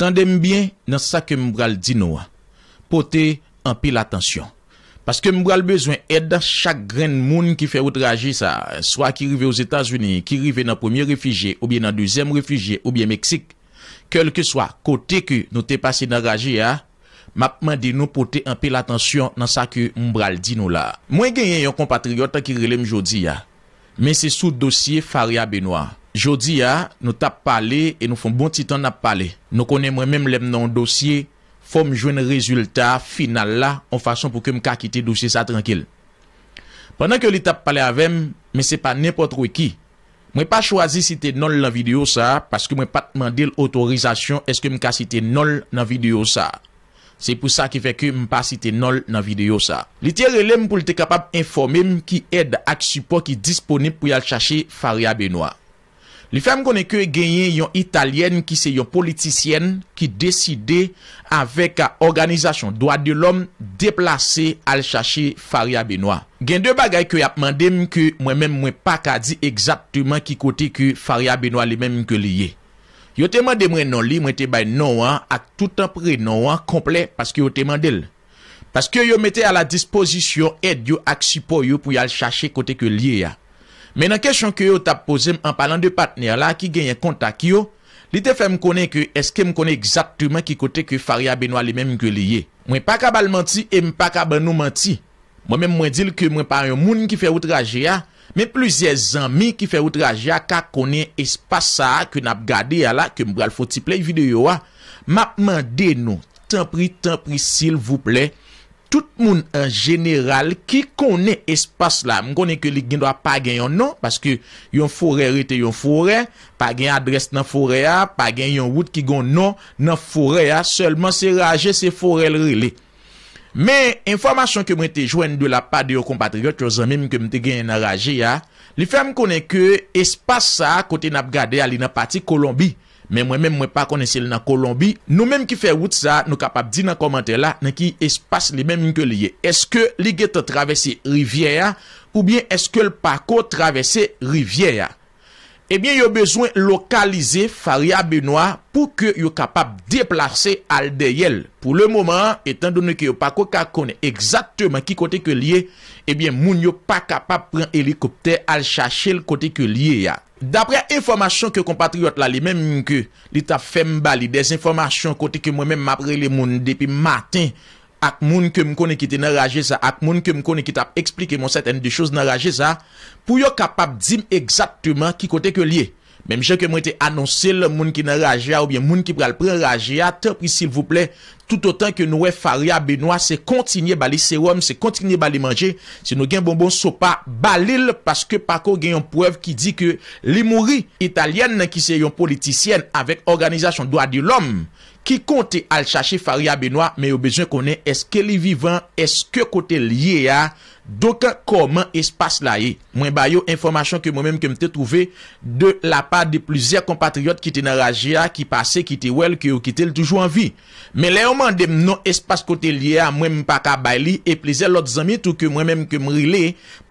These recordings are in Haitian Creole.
Tandem byen nan sa ke mbral di nou a, pote ampil atensyon. Paske mbral bezwen edan chak gren moun ki fe wot raje sa, swa ki rive ouz Etasuni, ki rive nan premier refije, oubyen nan duzem refije, oubyen Meksik, kelke swa kote ki nou te pase nan raje ya, mapman di nou pote ampil atensyon nan sa ke mbral di nou la. Mwen genyen yon kompatriot an ki relem jodi ya, Men se sou dosye Faria Benoit. Jodi ya, nou tap pale e nou fon bon titan na pale. Nou konen mwen menm lem nan dosye, fonm jwen rezultat final la, an fason pou ke m ka kite dosye sa tranquil. Pendan ke li tap pale avem, men se pa nepotro e ki. Mwen pa chwazi site nol nan video sa, paske mwen pat mandil otorizasyon eske m ka site nol nan video sa. Se pou sa ki feke m pa site nol nan video sa. Li te relem pou li te kapap informem ki ed ak supo ki disponib pou yal chache Faria Benoit. Li fem konen ke genye yon italyen ki se yon politisyen ki deside avek a organizasyon doa de lom deplase al chache Faria Benoit. Gen de bagay ke ap mandem ki mwen men mwen pa ka di exaktman ki kote ki Faria Benoit li menm ke liye. Yo teman de mwen non li mwen te bay nouan ak toutan pre nouan kompley paske yo teman del. Paske yo mette a la dispozisyon ed yo ak sipo yo pou yal chache kote ke liye ya. Men an kesyon ke yo tap pose m an palan de patner la ki genye kontak yo, li te fè m konen ke eske m konen exaktouman ki kote ke faria benwa li menm ge liye. Mwen pa kabal manti e mwen pa kaban nou manti. Mwen men mwen dil ke mwen pa yon moun ki fe outraje ya, Men plizye zanmi ki fe wot raje a ka konen espasa a ke nap gade a la ke mbral foti play videyo a. Mapman denon, tan pri tan pri sil vople, tout moun an general ki konen espasa la. M konen ke li gendo a pagyen yon non, paske yon fore rete yon fore, pagyen adres nan fore a, pagyen yon wot ki gon non nan fore a, ah. selman se raje se forel rele. Men, informasyon ke mwen te jwen de la pa de yo kompatriyo, chou zan men mwen te genye nan raje ya, li fèm konen ke espase sa kote nap gade a li nan pati Kolombi, men mwen men mwen pa konen se li nan Kolombi, nou men mwen ki fè wout sa, nou kapap di nan komante la, nan ki espase li men mwen ke liye, eske li geto travese rivye ya, ou bien eske l pako travese rivye ya. ebyen eh yo bezwen lokalize Faria Benoit pou ke yo kapap deplase al deyel. Pou le mouman, etan dono ke yo pa koka kone exakteman ki kote ke liye, ebyen eh moun yo pa kapap pren helikopter al chache l kote ke liye ya. Dapre informasyon ke kompatriot la li menm moun ke li ta femba li desinformasyon kote ke mou menm apre li moun depi maten, ak moun ke mkone ki te nan raje za, ak moun ke mkone ki tap explike moun seten de chouz nan raje za, pou yo kapap zim exaktouman ki kote ke liye. Mem jen ke mwen te anonsil, moun ki nan raje ya ou bien moun ki pral pral raje ya, te pri sil vouple, tout otan ke nou we faria be nou a se kontinye bali serum, se kontinye bali manje, se nou gen bonbon sopa balil, paske pakou gen yon prev ki di ke li mouri italienne ki se yon politisyen avek organizasyon doa di lom. Ki konte al chache Faria Benoit, me yo bezwen konen, eske li vivan, eske kote liye ya, Doka koman espas la e Mwen bayo informasyon ke mwen menm kemte Trouve de la pa de plize Kompatriot ki te nan raje a Ki pase, ki te wel, ki yo ki tel toujou an vi Men le oman dem non espas kote Lye a, mwen menm pa ka bay li E pleze lot zanmi tou ke mwen menm kemri le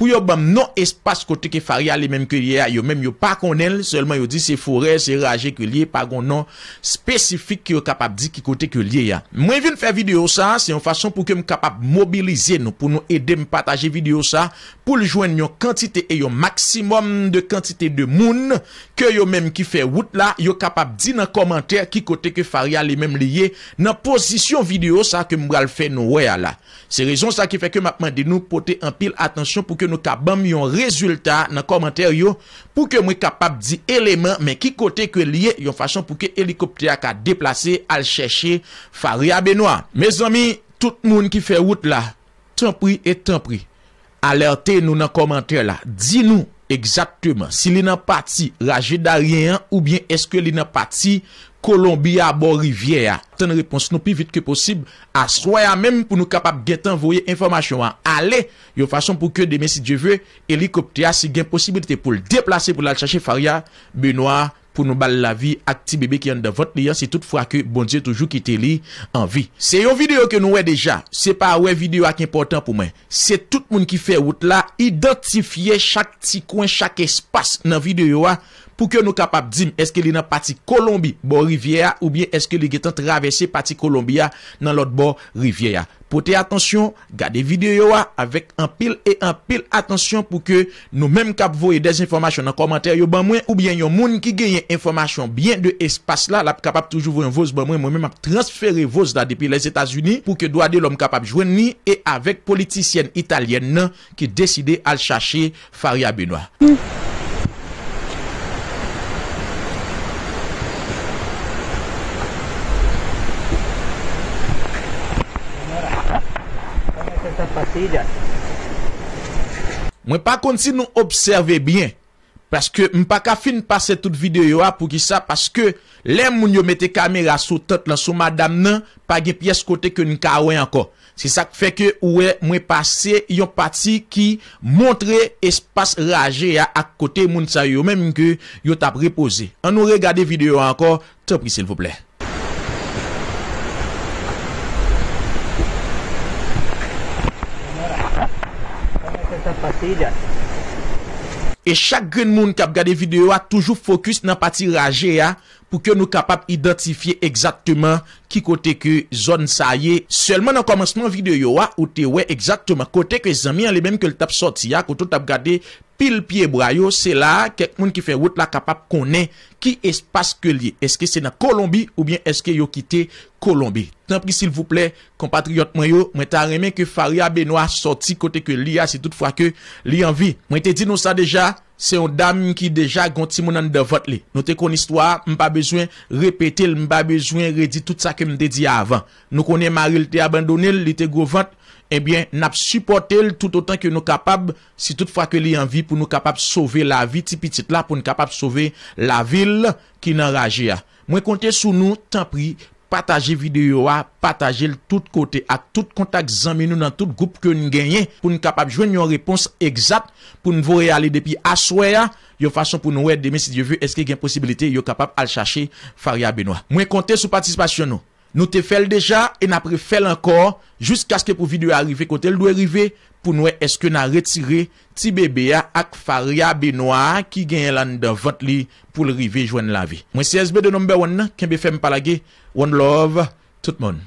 Pou yo ban non espas kote Ke fari a li menm ke lye a, yo menm yo pa konen Selman yo di se fore, se raje ke lye Pa gon nan spesifik Ki yo kapap di ki kote ke lye a Mwen ven fè video sa, se yon fason pou kem Kapap mobilize nou pou nou edem pataje videyo sa pou ljwen yon kantite e yon maksimum de kantite de moun ke yon menm ki fe wout la yon kapap di nan komantere ki kote ke faria li menm liye nan posisyon videyo sa ke mga lfe nou weya la. Se rezon sa ki fe ke mapman di nou pote an pil atensyon pou ke nou kabam yon rezultat nan komantere yo pou ke mwen kapap di elemen menm ki kote ke liye yon fasyon pou ke helikopter ya ka deplase al cheshe faria benwa. Me zami, tout moun ki fe wout la tan pri et tan pri. Alerte nou nan komentè la. Di nou, exactement, si li nan pati, raje da riyan, ou bien, eske li nan pati, Kolombiya, Borivya. Ten repons nou, pi vit ke posib, aswaya men, pou nou kapap get anvoye, informasyon an. Ale, yo fason pou kyo demen, si diyo ve, elikopte a, si gen posibite pou l deplase, pou l alchache faria, benwa, pou nou bal la vi ak ti bebe ki yon devote li yon, se tout fwa ke bon diyo toujou ki te li an vi. Se yon video ke nou we deja, se pa we video ak important pou men, se tout moun ki fe wot la, identifiye chak ti kwen, chak espas nan video yo a, pou ke nou kapap dim, eske li nan pati Kolombi, bo Rivie a, ou bien eske li getan travesye pati Kolombi a, nan lot bo Rivie a. Potey atensyon, gade videyo wa, avek an pil e an pil atensyon pou ke nou menm kap voye des informasyon nan komentaryo ban mwen, ou bien yon moun ki genye informasyon bien de espas la, la kapap toujou voyen voz ban mwen, mwen menm ap transfere voz la depi les Etats-Unis, pou ke doade lom kapap jwen ni, e avek politisyen italyen nan ki deside al chache Faria Benoit. Mwen pa konti nou observe bien Paske mwen pa ka fin pase tout videyo a pou ki sa Paske lèm mwen yo mette kamera sou tot la sou madame nan Pa GPS kote ke nou kawen anko Se sak feke mwen pase yon pati ki montre espas raje a kote moun sa yo Mèm mwen ki yo tap repose An nou regade videyo anko Topi se l vople A pati ya E chak gen moun kap gade videyo a Toujou fokus nan pati raje ya Pou ke nou kapap identifiye Eksakteman ki kote ke zon sa ye Selman nan komanseman videyo a Ou te wey eksakteman Kote ke zami an le menm ke l tap soti ya Koto tap gade videyo Pil pi ebra yo, se la, kek moun ki fe wot la kapap konen ki espas ke li. Eske se nan Kolombi ou bien eske yo kite Kolombi. Tampri sil vouple, kompatriot mwen yo, mwen ta remen ke Faria Benoit sorti kote ke li a, si tout fwa ke li anvi. Mwen te di nou sa deja, se yon dam mwen ki deja ganti moun an devote li. Note kon istwa, mwen pa bezwen repetel, mwen pa bezwen redi tout sa ke mwen te di avan. Nou konen maril te abandonel, li te govante. Ebyen eh nap supportel tout otan ke nou kapab si tout frakele yon vi pou nou kapab sove la vi tipi titla pou nou kapab sove la vil ki nan raje a. Mwen konte sou nou tan pri pataje videyo a, pataje l tout kote a, tout kontak zanme nou nan tout goup ke nou genye pou nou kapab jwen yon repons exap pou nou vore ale depi aswe a. Yo fason pou nou wè deme si diyo vwe eske gen posibilite yo kapab al chache faria benwa. Mwen konte sou participasyon nou. Nou te fel deja e napre fel ankor Jusk aske pou videyo arive kote l doye rive Pou noue eske nan retire Ti bebe a ak faria be noua Ki genye lan devote li Pou l rive jwen la vi Mwen CSB de nombe wan Kenbe fem palage Wan love Tout moun